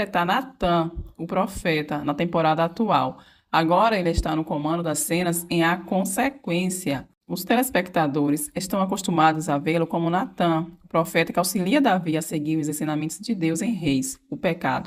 Está Natan, o profeta, na temporada atual. Agora ele está no comando das cenas em A Consequência. Os telespectadores estão acostumados a vê-lo como Natan, o profeta que auxilia Davi a seguir os ensinamentos de Deus em Reis, o pecado.